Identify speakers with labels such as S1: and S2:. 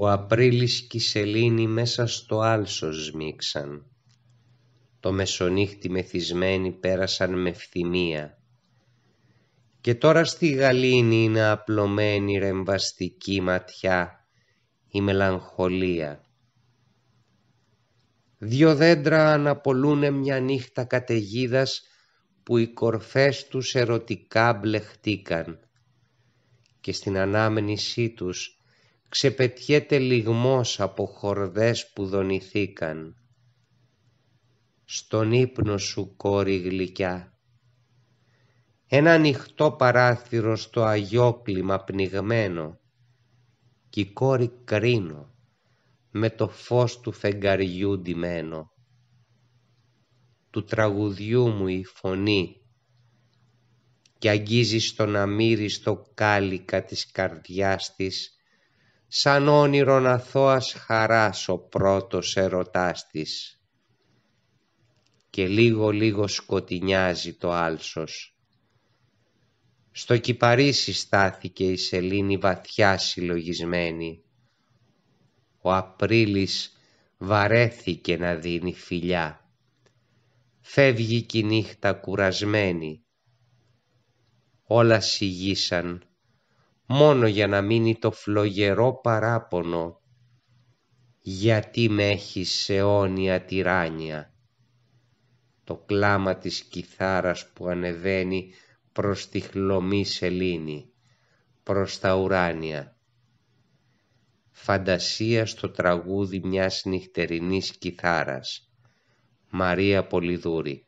S1: Ο Απρίλης και η Σελήνη μέσα στο άλσος σμίξαν. Το μεσονύχτι μεθυσμένοι πέρασαν με φθημία. Και τώρα στη γαλήνη είναι απλωμένη ρεμβαστική ματιά η μελαγχολία. Δύο δέντρα αναπολούνε μια νύχτα καταιγίδας που οι κορφές τους ερωτικά μπλεχτήκαν και στην ανάμενησή τους ξεπετιέται λιγμός από χορδές που δονηθήκαν. Στον ύπνο σου κόρη γλυκιά, ένα ανοιχτό παράθυρο στο αγιόκλημα πνιγμένο κι η κόρη κρίνω με το φως του φεγγαριού ντυμένο. Του τραγουδιού μου η φωνή και αγγίζει στον αμύριστο κάλικα της καρδιάς της σαν όνειρο αθώας χαράς ο πρώτος ερωτάς της. Και λίγο λίγο σκοτεινιάζει το άλσος. Στο κυπαρίσι στάθηκε η σελήνη βαθιά συλλογισμένη. Ο Απρίλης βαρέθηκε να δίνει φιλιά. Φεύγει κι νύχτα κουρασμένη. Όλα σιγήσαν μόνο για να μείνει το φλογερό παράπονο «Γιατί με έχει αιώνια το κλάμα της κιθάρας που ανεβαίνει προς τη χλωμή σελήνη, προς τα ουράνια. Φαντασία στο τραγούδι μιας νυχτερινής κιθάρας. Μαρία Πολυδούρη